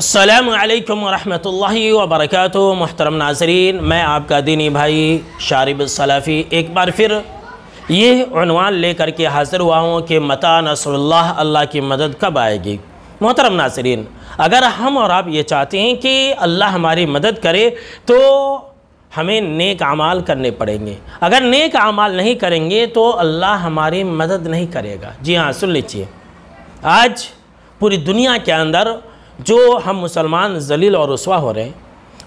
अल्लाम वरहमतुल्लाहि वर्क मोहतरम नाजरीन मैं आपका दीनी भाई शारब सलाफ़ी एक बार फिर ये अनवान लेकर के हाज़िर हुआ हूँ कि मता नसरुल्ला अल्लाह की मदद कब आएगी मोहतरम नाजरीन अगर हम और आप ये चाहते हैं कि अल्लाह हमारी मदद करे तो हमें नेक अमाल करने पड़ेंगे अगर नेक अमाल नहीं करेंगे तो अल्लाह हमारी मदद नहीं करेगा जी हाँ सुन लीजिए आज पूरी दुनिया के अंदर जो हम मुसलमान जलील और रसवा हो रहे हैं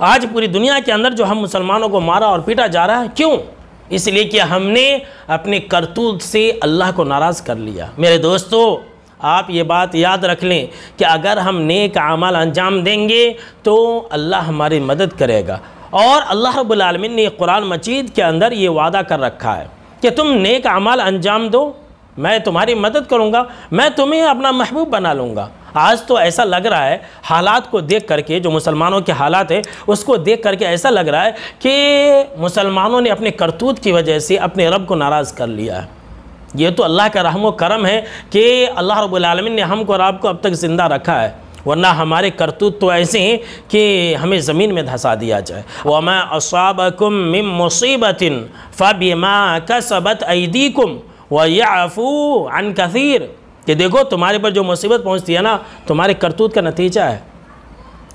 आज पूरी दुनिया के अंदर जो हम मुसलमानों को मारा और पीटा जा रहा है क्यों इसलिए कि हमने अपने करतूत से अल्लाह को नाराज़ कर लिया मेरे दोस्तों आप ये बात याद रख लें कि अगर हम नेक अमल अंजाम देंगे तो अल्लाह हमारी मदद करेगा और अल्लाह रबालमीन ने कुरान मजीद के अंदर ये वादा कर रखा है कि तुम नेक अमल अंजाम दो मैं तुम्हारी मदद करूँगा मैं तुम्हें अपना महबूब बना लूँगा आज तो ऐसा लग रहा है हालात को देख करके जो मुसलमानों के हालात है उसको देख करके ऐसा लग रहा है कि मुसलमानों ने अपने करतूत की वजह से अपने रब को नाराज़ कर लिया है ये तो अल्लाह का रहम करम है कि अल्लाह रबालमिन ने हमको और आपको अब तक ज़िंदा रखा है वरना हमारे करतूत तो ऐसे हैं कि हमें ज़मीन में धंसा दिया जाए वमा असाबकुम मिम मुसीबतिन फ़बिमा कसबत कुम व याफ़ू अन कसीर कि देखो तुम्हारे पर जो मुसीबत पहुंचती है ना तुम्हारे करतूत का नतीजा है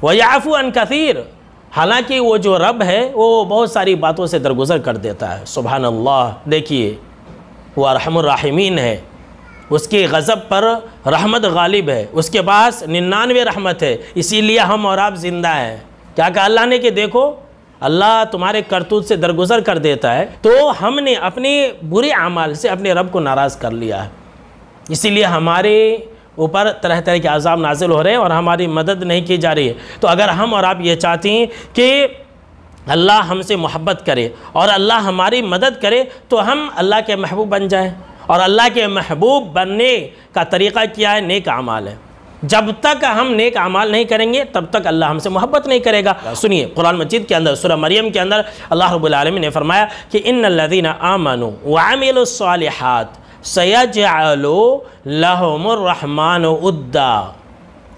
वह याफ़ू अन कसीर हालांकि वो जो रब है वो बहुत सारी बातों से दरगुजर कर देता है सुबह अल्लाह देखिए वो अरहमरहमीन है उसके गज़ब पर रहमत गालिब है उसके पास निन्यानवे रहमत है इसीलिए हम और आप ज़िंदा हैं क्या कहा अल्लाह ने कि देखो अल्लाह तुम्हारे करतूत से दरगुजर कर देता है तो हमने अपने बुरे अमाल से अपने रब को नाराज़ कर लिया है इसीलिए हमारे ऊपर तरह तरह के अजाम नाजिल हो रहे हैं और हमारी मदद नहीं की जा रही है तो अगर हम और आप ये चाहते हैं कि अल्लाह हमसे मोहब्बत करे और अल्लाह हमारी मदद करे तो हम अल्लाह के महबूब बन जाएँ और अल्लाह के महबूब बनने का तरीक़ा क्या है नेक अमाल है जब तक हम नेक अमाल नहीं करेंगे तब तक अल्लाह हमसे मोहब्बत नहीं करेगा सुनिए कुरान मजीद के अंदर सुरह मरियम के अंदर अल्लाह रब्बुल आलमीन ने फरमाया कि इन लदीना आमनो वामिलसालहत सयाज आलो लहमान उद्दा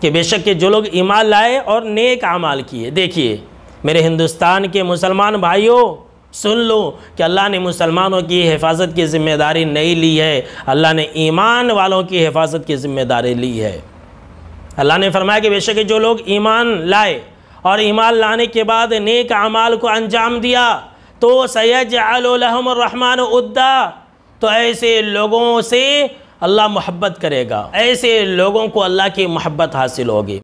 कि बेशक के जो लोग ईमान लाए और नेक अमाल किए देखिए मेरे हिंदुस्तान के मुसलमान भाइयों सुन लो कि अल्लाह ने मुसलमानों की हिफाजत की ज़िम्मेदारी नहीं ली है अल्लाह ने ईमान वालों की हिफाजत की ज़िम्मेदारी ली है अल्लाह ने फरमाया कि बेशक जो लोग ईमान लाए और ईमान लाने के बाद नेक अमाल को अंजाम दिया तो सैद आलम उद्दा तो ऐसे लोगों से अल्लाह मोहब्बत करेगा ऐसे लोगों को अल्लाह की मोहब्बत हासिल होगी